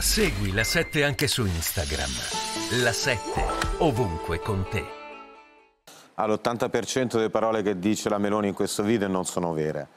Segui la 7 anche su Instagram. La 7 ovunque con te. All'80% delle parole che dice la Meloni in questo video non sono vere.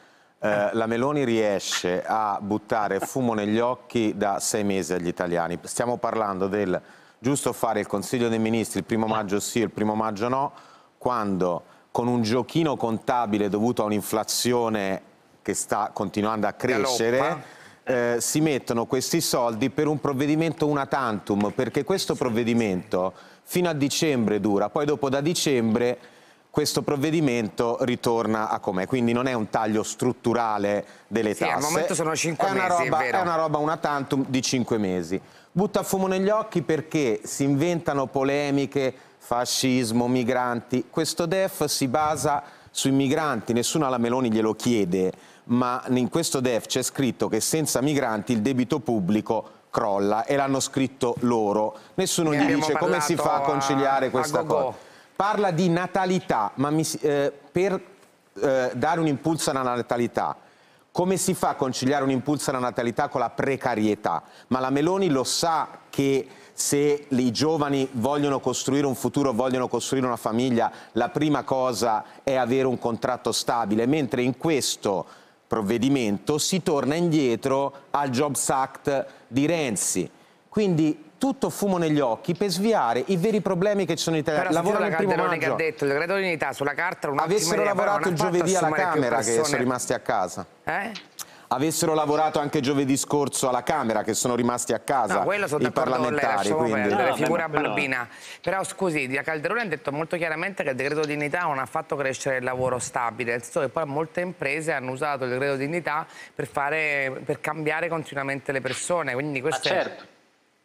Eh, la Meloni riesce a buttare fumo negli occhi da sei mesi agli italiani. Stiamo parlando del giusto fare il Consiglio dei Ministri il primo maggio sì e il primo maggio no, quando con un giochino contabile dovuto a un'inflazione che sta continuando a crescere eh, si mettono questi soldi per un provvedimento una tantum, perché questo provvedimento fino a dicembre dura, poi dopo da dicembre questo provvedimento ritorna a com'è, quindi non è un taglio strutturale delle tasse. Sì, al momento sono 5 mesi, roba, è, è, una roba una tantum di 5 mesi. Butta fumo negli occhi perché si inventano polemiche, fascismo, migranti. Questo DEF si basa sui migranti nessuno alla Meloni glielo chiede, ma in questo DEF c'è scritto che senza migranti il debito pubblico crolla e l'hanno scritto loro. Nessuno gli dice come si fa a conciliare a, questa a cosa. Parla di natalità, ma mi, eh, per eh, dare un impulso alla natalità, come si fa a conciliare un impulso alla natalità con la precarietà? Ma la Meloni lo sa che se i giovani vogliono costruire un futuro, vogliono costruire una famiglia, la prima cosa è avere un contratto stabile, mentre in questo provvedimento si torna indietro al Jobs Act di Renzi. Quindi tutto fumo negli occhi per sviare i veri problemi che ci sono in Italia. Però Lavorano il primo maggio. che ha detto, il decreto sulla carta, Avessero idea, lavorato il giovedì alla Camera che sono rimasti a casa. Eh? avessero lavorato anche giovedì scorso alla Camera, che sono rimasti a casa no, quello sono i parlamentari. Con lei, quindi. Perdere, no, figura però... barbina. Però scusi, la Calderone ha detto molto chiaramente che il decreto dignità non ha fatto crescere il lavoro stabile, nel senso che poi molte imprese hanno usato il decreto dignità per, fare, per cambiare continuamente le persone. Quindi questo ah, certo. è...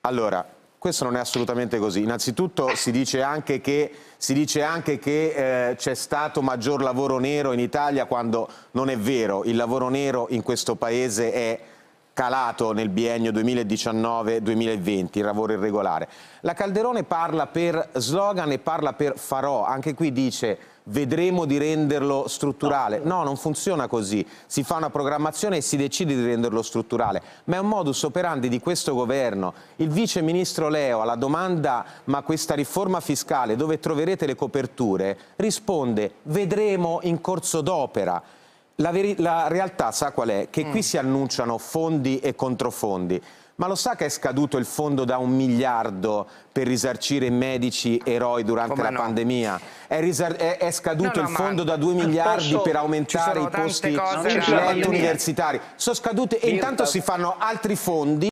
Allora, questo non è assolutamente così. Innanzitutto si dice anche che eh, c'è eh, stato maggior lavoro nero in Italia quando non è vero. Il lavoro nero in questo Paese è calato nel biennio 2019-2020, il lavoro irregolare. La Calderone parla per slogan e parla per farò, anche qui dice vedremo di renderlo strutturale. No, non funziona così. Si fa una programmazione e si decide di renderlo strutturale, ma è un modus operandi di questo governo. Il vice ministro Leo alla domanda ma questa riforma fiscale dove troverete le coperture risponde vedremo in corso d'opera. La, la, realtà sa qual è? Che mm. qui si annunciano fondi e controfondi. Ma lo sa che è scaduto il fondo da un miliardo per risarcire medici eroi durante Come la no? pandemia? È, è, è scaduto no, no, il fondo da 2 miliardi posso... per aumentare i posti cose, lenti universitari? Sono scadute e intanto si fanno altri fondi.